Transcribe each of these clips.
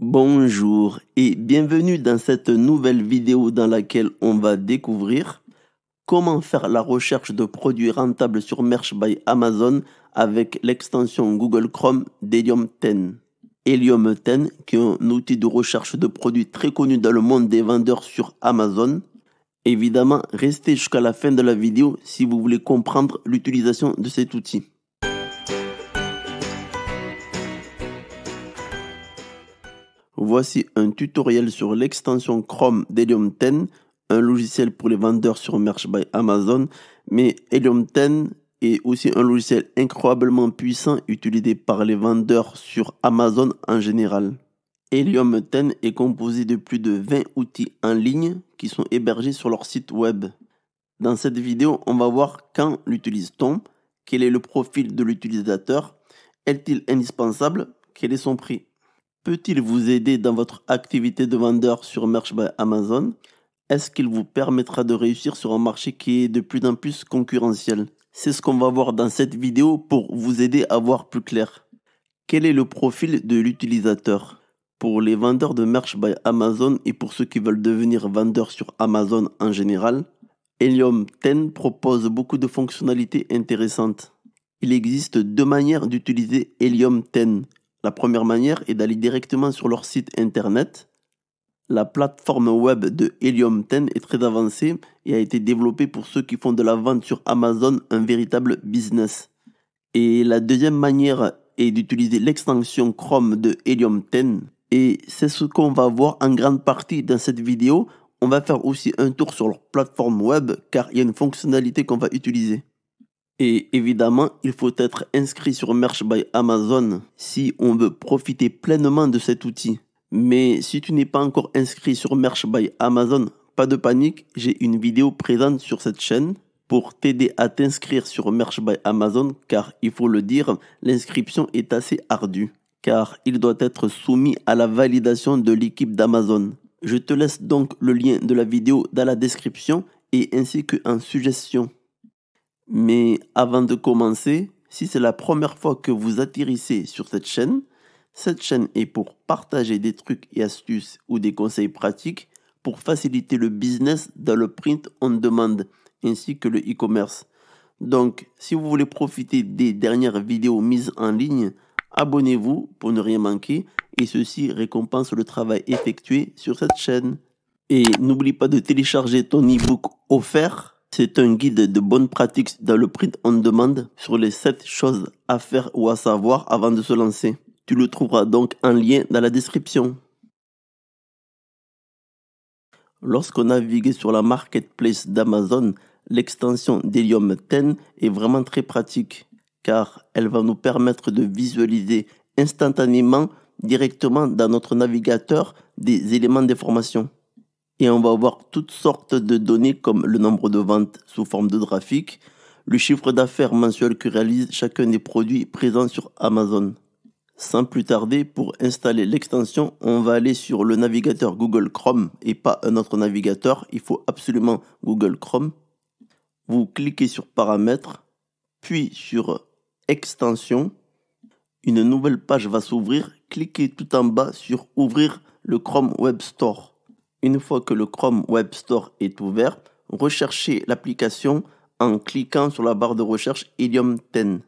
Bonjour et bienvenue dans cette nouvelle vidéo dans laquelle on va découvrir comment faire la recherche de produits rentables sur Merch by Amazon avec l'extension Google Chrome d'Helium 10. Helium 10, qui est un outil de recherche de produits très connu dans le monde des vendeurs sur Amazon. Évidemment, restez jusqu'à la fin de la vidéo si vous voulez comprendre l'utilisation de cet outil. Voici un tutoriel sur l'extension Chrome d'Helium 10, un logiciel pour les vendeurs sur Merch by Amazon, mais Helium 10 est aussi un logiciel incroyablement puissant utilisé par les vendeurs sur Amazon en général. Helium 10 est composé de plus de 20 outils en ligne qui sont hébergés sur leur site web. Dans cette vidéo, on va voir quand l'utilise-t-on, quel est le profil de l'utilisateur, est-il indispensable, quel est son prix peut-il vous aider dans votre activité de vendeur sur Merch by Amazon Est-ce qu'il vous permettra de réussir sur un marché qui est de plus en plus concurrentiel C'est ce qu'on va voir dans cette vidéo pour vous aider à voir plus clair. Quel est le profil de l'utilisateur Pour les vendeurs de Merch by Amazon et pour ceux qui veulent devenir vendeurs sur Amazon en général, Helium 10 propose beaucoup de fonctionnalités intéressantes. Il existe deux manières d'utiliser Helium 10 la première manière est d'aller directement sur leur site internet. La plateforme web de Helium 10 est très avancée et a été développée pour ceux qui font de la vente sur Amazon un véritable business. Et la deuxième manière est d'utiliser l'extension Chrome de Helium 10. Et c'est ce qu'on va voir en grande partie dans cette vidéo. On va faire aussi un tour sur leur plateforme web car il y a une fonctionnalité qu'on va utiliser. Et évidemment, il faut être inscrit sur Merch by Amazon si on veut profiter pleinement de cet outil. Mais si tu n'es pas encore inscrit sur Merch by Amazon, pas de panique, j'ai une vidéo présente sur cette chaîne pour t'aider à t'inscrire sur Merch by Amazon car il faut le dire, l'inscription est assez ardue car il doit être soumis à la validation de l'équipe d'Amazon. Je te laisse donc le lien de la vidéo dans la description et ainsi qu'en suggestion. Mais avant de commencer, si c'est la première fois que vous atterrissez sur cette chaîne, cette chaîne est pour partager des trucs et astuces ou des conseils pratiques pour faciliter le business dans le print on demand ainsi que le e-commerce. Donc, si vous voulez profiter des dernières vidéos mises en ligne, abonnez-vous pour ne rien manquer et ceci récompense le travail effectué sur cette chaîne. Et n'oublie pas de télécharger ton e-book offert c'est un guide de bonnes pratiques dans le print on demande sur les 7 choses à faire ou à savoir avant de se lancer. Tu le trouveras donc en lien dans la description. Lorsqu'on navigue sur la marketplace d'Amazon, l'extension d'Helium 10 est vraiment très pratique car elle va nous permettre de visualiser instantanément directement dans notre navigateur des éléments d'information et on va avoir toutes sortes de données comme le nombre de ventes sous forme de graphique, le chiffre d'affaires mensuel que réalise chacun des produits présents sur Amazon. Sans plus tarder, pour installer l'extension, on va aller sur le navigateur Google Chrome et pas un autre navigateur, il faut absolument Google Chrome. Vous cliquez sur Paramètres, puis sur Extension. Une nouvelle page va s'ouvrir. Cliquez tout en bas sur Ouvrir le Chrome Web Store. Une fois que le Chrome Web Store est ouvert, recherchez l'application en cliquant sur la barre de recherche Helium 10.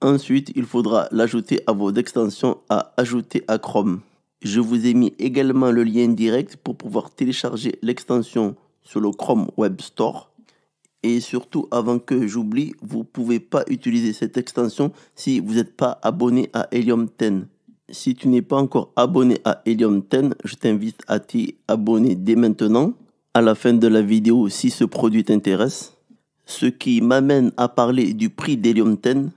Ensuite, il faudra l'ajouter à vos extensions à ajouter à Chrome. Je vous ai mis également le lien direct pour pouvoir télécharger l'extension sur le Chrome Web Store. Et surtout, avant que j'oublie, vous ne pouvez pas utiliser cette extension si vous n'êtes pas abonné à Helium 10. Si tu n'es pas encore abonné à Helium 10, je t'invite à t'y abonner dès maintenant, à la fin de la vidéo si ce produit t'intéresse. Ce qui m'amène à parler du prix d'Helium 10.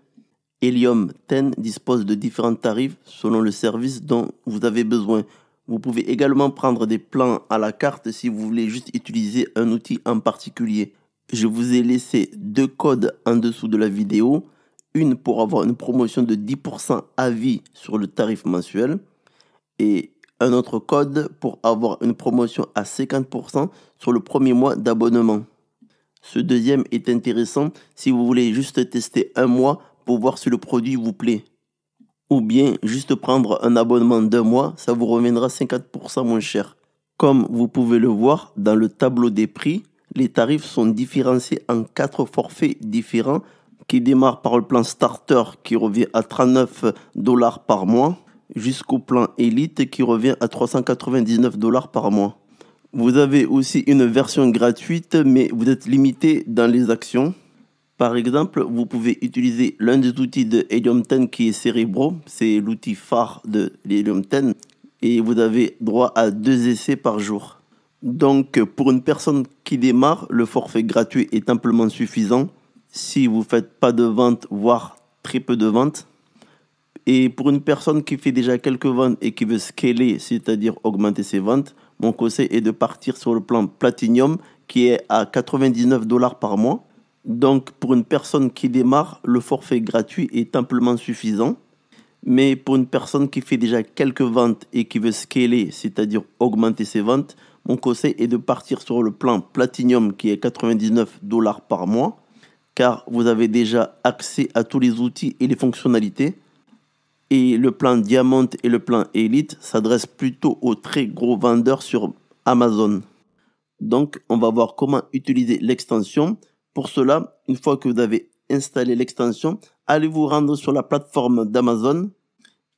Helium 10 dispose de différents tarifs selon le service dont vous avez besoin. Vous pouvez également prendre des plans à la carte si vous voulez juste utiliser un outil en particulier. Je vous ai laissé deux codes en dessous de la vidéo une pour avoir une promotion de 10% à vie sur le tarif mensuel et un autre code pour avoir une promotion à 50% sur le premier mois d'abonnement. Ce deuxième est intéressant si vous voulez juste tester un mois pour voir si le produit vous plaît. Ou bien juste prendre un abonnement d'un mois, ça vous reviendra 50% moins cher. Comme vous pouvez le voir dans le tableau des prix, les tarifs sont différenciés en quatre forfaits différents qui démarre par le plan starter qui revient à 39 dollars par mois jusqu'au plan élite qui revient à 399 dollars par mois. Vous avez aussi une version gratuite mais vous êtes limité dans les actions. Par exemple, vous pouvez utiliser l'un des outils de Helium 10 qui est Cerebro, c'est l'outil phare de l'Helium 10 et vous avez droit à deux essais par jour. Donc pour une personne qui démarre, le forfait gratuit est amplement suffisant si vous ne faites pas de vente, voire très peu de ventes. Et pour une personne qui fait déjà quelques ventes et qui veut scaler, c'est-à-dire augmenter ses ventes, mon conseil est de partir sur le plan Platinum qui est à 99 dollars par mois. Donc pour une personne qui démarre, le forfait gratuit est amplement suffisant. Mais pour une personne qui fait déjà quelques ventes et qui veut scaler, c'est-à-dire augmenter ses ventes, mon conseil est de partir sur le plan Platinum qui est 99 dollars par mois car vous avez déjà accès à tous les outils et les fonctionnalités. Et le plan Diamant et le plan Elite s'adressent plutôt aux très gros vendeurs sur Amazon. Donc, on va voir comment utiliser l'extension. Pour cela, une fois que vous avez installé l'extension, allez vous rendre sur la plateforme d'Amazon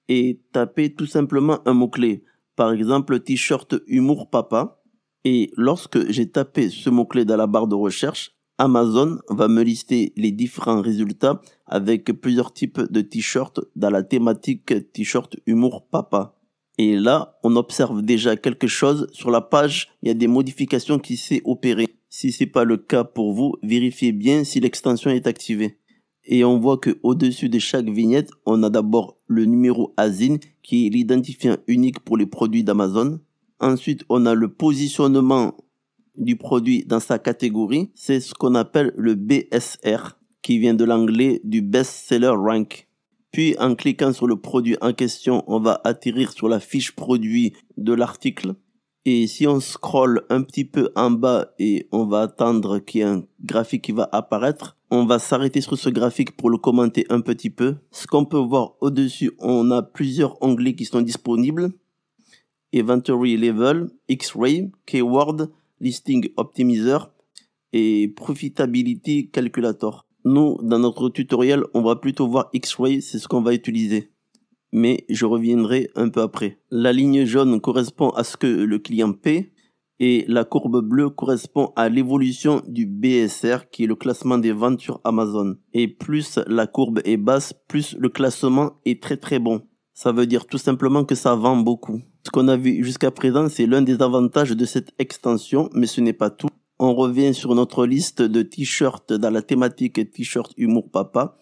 et tapez tout simplement un mot-clé. Par exemple, t-shirt humour papa. Et lorsque j'ai tapé ce mot-clé dans la barre de recherche, Amazon va me lister les différents résultats avec plusieurs types de t-shirts dans la thématique t-shirt humour papa. Et là, on observe déjà quelque chose. Sur la page, il y a des modifications qui s'est opérées. Si c'est pas le cas pour vous, vérifiez bien si l'extension est activée. Et on voit que au-dessus de chaque vignette, on a d'abord le numéro ASIN qui est l'identifiant unique pour les produits d'Amazon. Ensuite, on a le positionnement du produit dans sa catégorie, c'est ce qu'on appelle le BSR, qui vient de l'anglais du Best Seller Rank. Puis en cliquant sur le produit en question, on va atterrir sur la fiche produit de l'article. Et si on scrolle un petit peu en bas et on va attendre qu'il y ait un graphique qui va apparaître, on va s'arrêter sur ce graphique pour le commenter un petit peu. Ce qu'on peut voir au-dessus, on a plusieurs onglets qui sont disponibles. Inventory Level, X-Ray, Keyword, Listing Optimizer et Profitability Calculator. Nous, dans notre tutoriel, on va plutôt voir X-Ray, c'est ce qu'on va utiliser. Mais je reviendrai un peu après. La ligne jaune correspond à ce que le client paie et la courbe bleue correspond à l'évolution du BSR qui est le classement des ventes sur Amazon. Et plus la courbe est basse, plus le classement est très très bon. Ça veut dire tout simplement que ça vend beaucoup. Ce qu'on a vu jusqu'à présent, c'est l'un des avantages de cette extension, mais ce n'est pas tout. On revient sur notre liste de t-shirts dans la thématique t-shirt humour papa.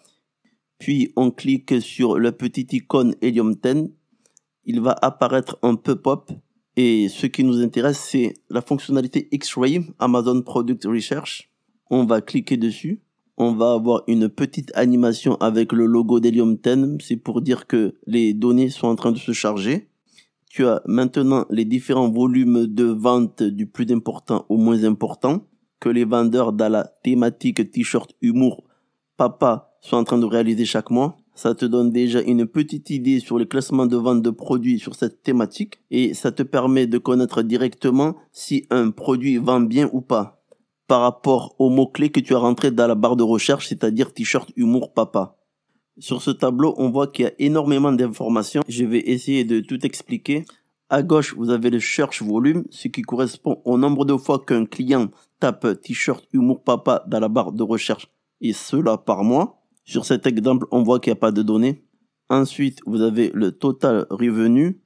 Puis on clique sur la petite icône Helium 10. Il va apparaître un pop-up. Et ce qui nous intéresse, c'est la fonctionnalité X-Ray, Amazon Product Research. On va cliquer dessus on va avoir une petite animation avec le logo d'Helium 10. C'est pour dire que les données sont en train de se charger. Tu as maintenant les différents volumes de vente du plus important au moins important que les vendeurs dans la thématique t-shirt humour papa sont en train de réaliser chaque mois. Ça te donne déjà une petite idée sur les classements de vente de produits sur cette thématique et ça te permet de connaître directement si un produit vend bien ou pas par rapport au mot-clé que tu as rentré dans la barre de recherche, c'est-à-dire t-shirt humour papa. Sur ce tableau, on voit qu'il y a énormément d'informations. Je vais essayer de tout expliquer. À gauche, vous avez le search volume, ce qui correspond au nombre de fois qu'un client tape t-shirt humour papa dans la barre de recherche, et cela par mois. Sur cet exemple, on voit qu'il n'y a pas de données. Ensuite, vous avez le total revenu,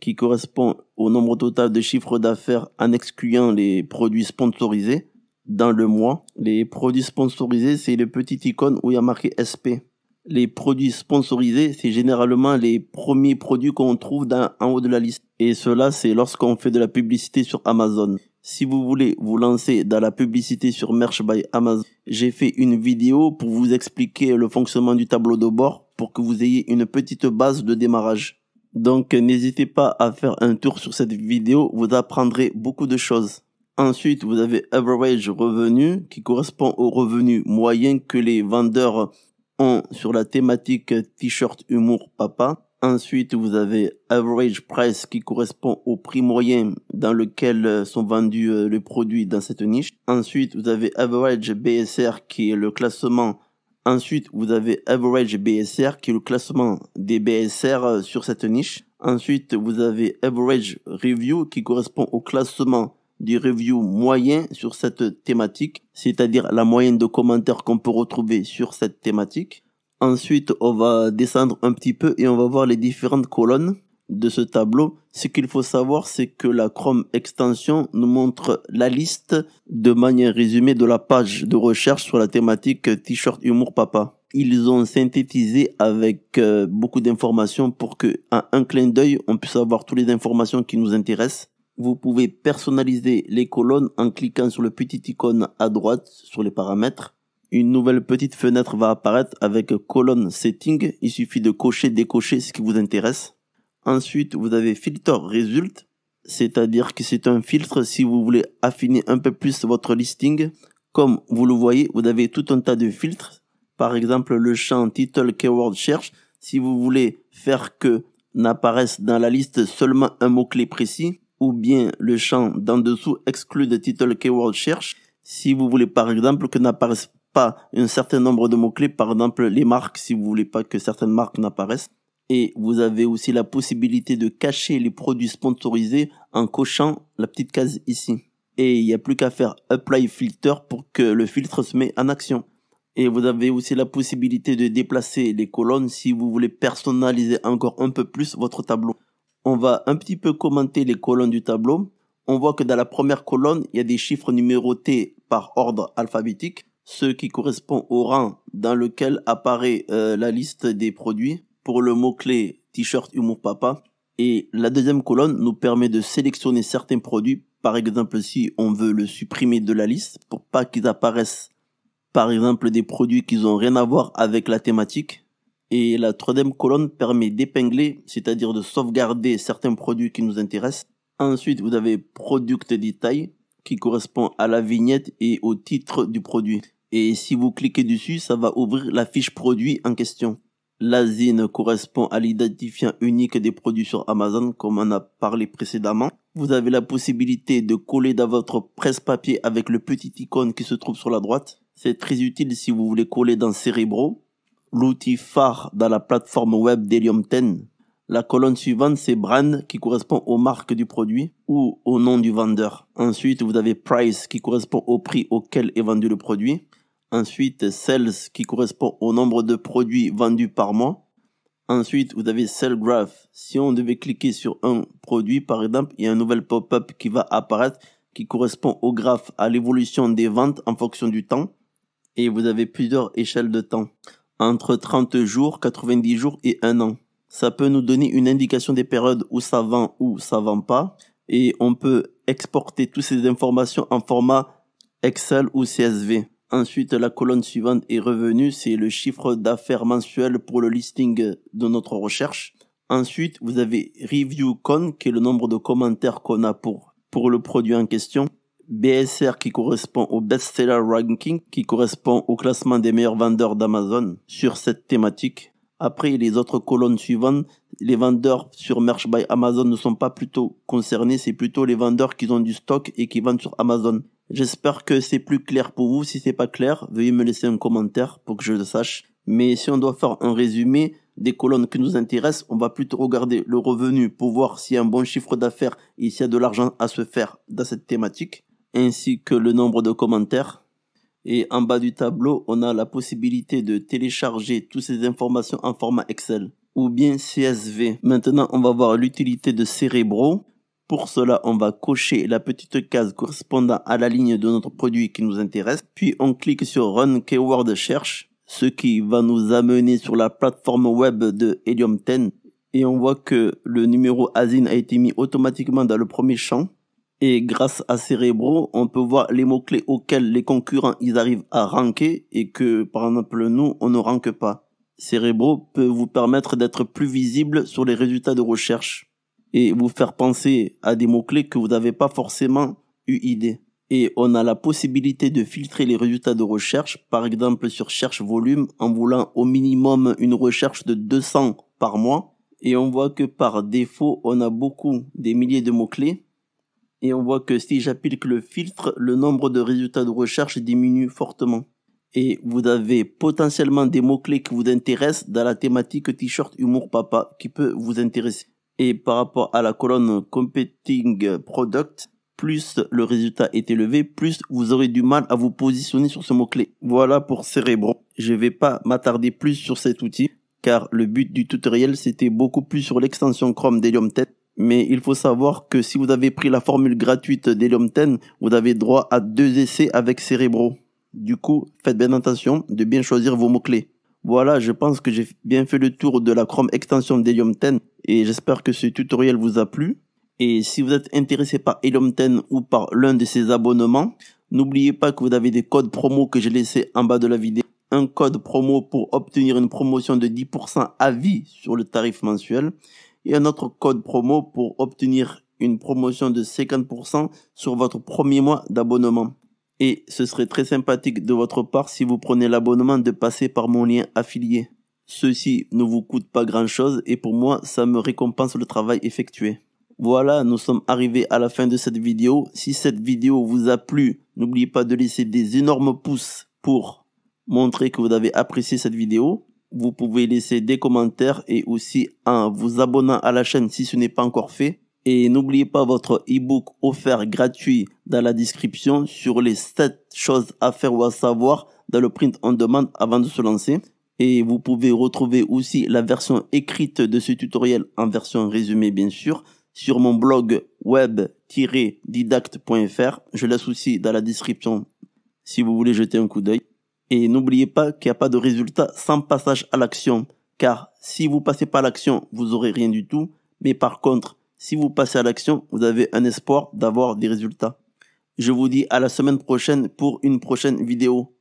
qui correspond au nombre total de chiffres d'affaires en excluant les produits sponsorisés dans le mois. Les produits sponsorisés, c'est les petites icônes où il y a marqué SP. Les produits sponsorisés, c'est généralement les premiers produits qu'on trouve en haut de la liste. Et cela, c'est lorsqu'on fait de la publicité sur Amazon. Si vous voulez vous lancer dans la publicité sur Merch by Amazon, j'ai fait une vidéo pour vous expliquer le fonctionnement du tableau de bord pour que vous ayez une petite base de démarrage. Donc n'hésitez pas à faire un tour sur cette vidéo, vous apprendrez beaucoup de choses. Ensuite, vous avez average revenu qui correspond au revenu moyen que les vendeurs ont sur la thématique t-shirt humour papa. Ensuite, vous avez average price qui correspond au prix moyen dans lequel sont vendus euh, les produits dans cette niche. Ensuite, vous avez average BSR qui est le classement. Ensuite, vous avez average BSR qui est le classement des BSR euh, sur cette niche. Ensuite, vous avez average review qui correspond au classement du review moyen sur cette thématique, c'est-à-dire la moyenne de commentaires qu'on peut retrouver sur cette thématique. Ensuite, on va descendre un petit peu et on va voir les différentes colonnes de ce tableau. Ce qu'il faut savoir, c'est que la Chrome extension nous montre la liste de manière résumée de la page de recherche sur la thématique t-shirt humour papa. Ils ont synthétisé avec euh, beaucoup d'informations pour que, à un clin d'œil, on puisse avoir toutes les informations qui nous intéressent vous pouvez personnaliser les colonnes en cliquant sur le petit icône à droite sur les paramètres. Une nouvelle petite fenêtre va apparaître avec colonne setting. Il suffit de cocher, décocher ce qui vous intéresse. Ensuite, vous avez filter result. C'est-à-dire que c'est un filtre si vous voulez affiner un peu plus votre listing. Comme vous le voyez, vous avez tout un tas de filtres. Par exemple, le champ title keyword search. Si vous voulez faire que n'apparaisse dans la liste seulement un mot-clé précis, ou bien le champ d'en dessous exclut des titres keyword search si vous voulez par exemple que n'apparaissent pas un certain nombre de mots-clés, par exemple les marques, si vous voulez pas que certaines marques n'apparaissent. Et vous avez aussi la possibilité de cacher les produits sponsorisés en cochant la petite case ici. Et il n'y a plus qu'à faire apply filter pour que le filtre se met en action. Et vous avez aussi la possibilité de déplacer les colonnes si vous voulez personnaliser encore un peu plus votre tableau on va un petit peu commenter les colonnes du tableau. On voit que dans la première colonne, il y a des chiffres numérotés par ordre alphabétique, ce qui correspond au rang dans lequel apparaît euh, la liste des produits pour le mot-clé t-shirt humour papa. Et la deuxième colonne nous permet de sélectionner certains produits. Par exemple, si on veut le supprimer de la liste pour pas qu'ils apparaissent, par exemple, des produits qui n'ont rien à voir avec la thématique, et la troisième colonne permet d'épingler, c'est-à-dire de sauvegarder certains produits qui nous intéressent. Ensuite, vous avez Product Detail, qui correspond à la vignette et au titre du produit. Et si vous cliquez dessus, ça va ouvrir la fiche produit en question. L'azine correspond à l'identifiant unique des produits sur Amazon, comme on a parlé précédemment. Vous avez la possibilité de coller dans votre presse-papier avec le petit icône qui se trouve sur la droite. C'est très utile si vous voulez coller dans Cerebro, l'outil phare dans la plateforme web d'Helium 10. La colonne suivante, c'est brand qui correspond aux marques du produit ou au nom du vendeur. Ensuite, vous avez price qui correspond au prix auquel est vendu le produit. Ensuite, sales qui correspond au nombre de produits vendus par mois. Ensuite, vous avez sell graph. Si on devait cliquer sur un produit, par exemple, il y a un nouvel pop-up qui va apparaître qui correspond au graphe à l'évolution des ventes en fonction du temps. Et vous avez plusieurs échelles de temps entre 30 jours, 90 jours et un an. Ça peut nous donner une indication des périodes où ça vend ou ça vend pas. Et on peut exporter toutes ces informations en format Excel ou CSV. Ensuite, la colonne suivante est revenue, c'est le chiffre d'affaires mensuel pour le listing de notre recherche. Ensuite, vous avez review con, qui est le nombre de commentaires qu'on a pour, pour le produit en question. BSR qui correspond au Best Seller Ranking qui correspond au classement des meilleurs vendeurs d'Amazon sur cette thématique. Après les autres colonnes suivantes, les vendeurs sur Merch by Amazon ne sont pas plutôt concernés, c'est plutôt les vendeurs qui ont du stock et qui vendent sur Amazon. J'espère que c'est plus clair pour vous. Si c'est pas clair, veuillez me laisser un commentaire pour que je le sache. Mais si on doit faire un résumé des colonnes qui nous intéressent, on va plutôt regarder le revenu pour voir s'il y a un bon chiffre d'affaires et s'il y a de l'argent à se faire dans cette thématique ainsi que le nombre de commentaires. Et en bas du tableau, on a la possibilité de télécharger toutes ces informations en format Excel ou bien CSV. Maintenant, on va voir l'utilité de Cerebro. Pour cela, on va cocher la petite case correspondant à la ligne de notre produit qui nous intéresse. Puis on clique sur Run Keyword Search, ce qui va nous amener sur la plateforme web de Helium 10. Et on voit que le numéro ASIN a été mis automatiquement dans le premier champ. Et grâce à Cerebro, on peut voir les mots-clés auxquels les concurrents ils arrivent à ranker et que par exemple nous, on ne ranke pas. Cerebro peut vous permettre d'être plus visible sur les résultats de recherche et vous faire penser à des mots-clés que vous n'avez pas forcément eu idée. Et on a la possibilité de filtrer les résultats de recherche, par exemple sur cherche volume, en voulant au minimum une recherche de 200 par mois. Et on voit que par défaut, on a beaucoup des milliers de mots-clés et on voit que si j'applique le filtre, le nombre de résultats de recherche diminue fortement. Et vous avez potentiellement des mots-clés qui vous intéressent dans la thématique t-shirt humour papa qui peut vous intéresser. Et par rapport à la colonne competing product, plus le résultat est élevé, plus vous aurez du mal à vous positionner sur ce mot-clé. Voilà pour Cerebro. Je vais pas m'attarder plus sur cet outil, car le but du tutoriel c'était beaucoup plus sur l'extension Chrome d'Helium mais il faut savoir que si vous avez pris la formule gratuite d'Helium 10, vous avez droit à deux essais avec Cerebro. Du coup, faites bien attention de bien choisir vos mots-clés. Voilà, je pense que j'ai bien fait le tour de la Chrome extension d'Helium 10 et j'espère que ce tutoriel vous a plu. Et si vous êtes intéressé par Helium 10 ou par l'un de ses abonnements, n'oubliez pas que vous avez des codes promo que j'ai laissés en bas de la vidéo. Un code promo pour obtenir une promotion de 10% à vie sur le tarif mensuel et un autre code promo pour obtenir une promotion de 50% sur votre premier mois d'abonnement. Et ce serait très sympathique de votre part si vous prenez l'abonnement de passer par mon lien affilié. Ceci ne vous coûte pas grand chose et pour moi ça me récompense le travail effectué. Voilà, nous sommes arrivés à la fin de cette vidéo. Si cette vidéo vous a plu, n'oubliez pas de laisser des énormes pouces pour montrer que vous avez apprécié cette vidéo. Vous pouvez laisser des commentaires et aussi en vous abonnant à la chaîne si ce n'est pas encore fait. Et n'oubliez pas votre ebook offert gratuit dans la description sur les 7 choses à faire ou à savoir dans le print on demande avant de se lancer. Et vous pouvez retrouver aussi la version écrite de ce tutoriel en version résumée bien sûr sur mon blog web-didacte.fr. Je laisse aussi dans la description si vous voulez jeter un coup d'œil. Et n'oubliez pas qu'il n'y a pas de résultat sans passage à l'action, car si vous passez pas à l'action, vous aurez rien du tout, mais par contre, si vous passez à l'action, vous avez un espoir d'avoir des résultats. Je vous dis à la semaine prochaine pour une prochaine vidéo.